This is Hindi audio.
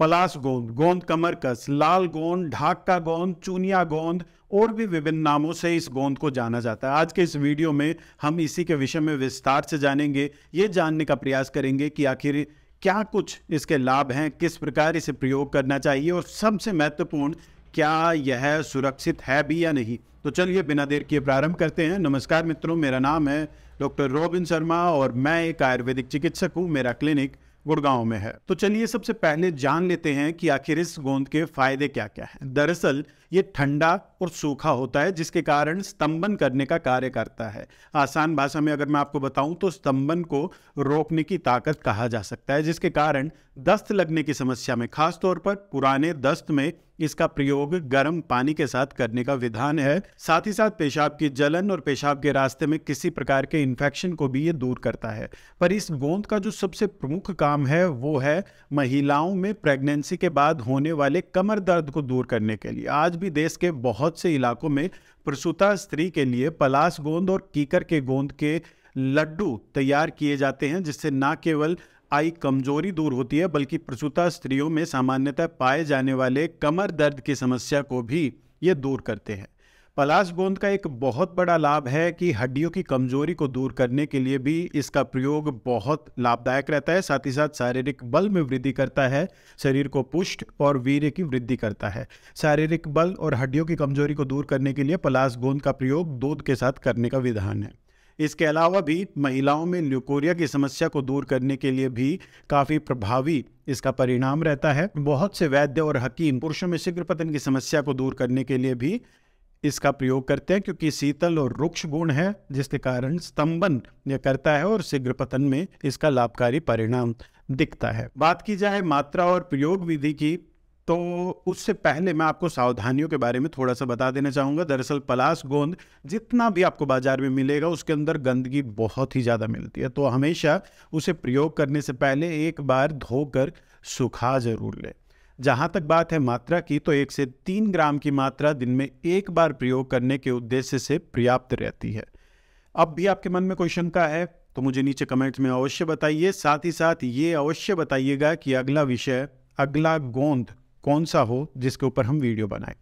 पलाश गोंद गोंद कमरकस लाल गोंद ढाक का गोंद चूनिया गोंद और भी विभिन्न नामों से इस गोंद को जाना जाता है आज के इस वीडियो में हम इसी के विषय में विस्तार से जानेंगे ये जानने का प्रयास करेंगे कि आखिर क्या कुछ इसके लाभ हैं किस प्रकार इसे प्रयोग करना चाहिए और सबसे महत्वपूर्ण क्या यह सुरक्षित है भी या नहीं तो चलिए बिना देर किए प्रारंभ करते हैं नमस्कार मित्रों मेरा नाम है डॉक्टर रोबिन शर्मा और मैं एक आयुर्वेदिक चिकित्सक हूँ मेरा क्लिनिक गुड़गांव में है तो चलिए सबसे पहले जान लेते हैं कि आखिर इस गोंद के फायदे क्या क्या हैं दरअसल ये ठंडा और सूखा होता है जिसके कारण स्तंभन करने का कार्य करता है आसान भाषा में अगर मैं आपको बताऊं तो स्तंभन को रोकने की ताकत कहा जा सकता है जिसके कारण दस्त लगने की समस्या में खासतौर पर पुराने दस्त में इसका प्रयोग गर्म पानी के साथ करने का विधान है साथ ही साथ पेशाब की जलन और पेशाब के रास्ते में किसी प्रकार के इन्फेक्शन को भी ये दूर करता है पर इस गोंद का जो सबसे प्रमुख काम है वो है महिलाओं में प्रेगनेंसी के बाद होने वाले कमर दर्द को दूर करने के लिए आज भी देश के बहुत बहुत से इलाकों में प्रसूता स्त्री के लिए पलास गोंद और कीकर के गोंद के लड्डू तैयार किए जाते हैं जिससे ना केवल आई कमजोरी दूर होती है बल्कि प्रसूता स्त्रियों में सामान्यतः पाए जाने वाले कमर दर्द की समस्या को भी ये दूर करते हैं पलाश गोंद का एक बहुत बड़ा लाभ है कि हड्डियों की कमजोरी को दूर करने के लिए भी इसका प्रयोग बहुत लाभदायक रहता है साथ ही साथ शारीरिक बल में वृद्धि करता है शरीर को पुष्ट और वीर्य की वृद्धि करता है शारीरिक बल और हड्डियों की कमजोरी को दूर करने के लिए पलाश गोंद का प्रयोग दूध के साथ करने का विधान है इसके अलावा भी महिलाओं में ल्यूकोरिया की समस्या को दूर करने के लिए भी काफ़ी प्रभावी इसका परिणाम रहता है बहुत से वैद्य और हकीम पुरुषों में शीघ्र पतन की समस्या को दूर करने के लिए भी इसका प्रयोग करते हैं क्योंकि शीतल और रुक्ष गुण है जिसके कारण स्तंभन करता है और शीघ्र पतन में इसका लाभकारी परिणाम दिखता है बात की जाए मात्रा और प्रयोग विधि की तो उससे पहले मैं आपको सावधानियों के बारे में थोड़ा सा बता देना चाहूँगा दरअसल पलाश गोंद जितना भी आपको बाजार में मिलेगा उसके अंदर गंदगी बहुत ही ज़्यादा मिलती है तो हमेशा उसे प्रयोग करने से पहले एक बार धोकर सुखा जरूर लें जहां तक बात है मात्रा की तो एक से तीन ग्राम की मात्रा दिन में एक बार प्रयोग करने के उद्देश्य से पर्याप्त रहती है अब भी आपके मन में कोई शंका है तो मुझे नीचे कमेंट्स में अवश्य बताइए साथ ही साथ ये अवश्य बताइएगा कि अगला विषय अगला गोंद कौन सा हो जिसके ऊपर हम वीडियो बनाएं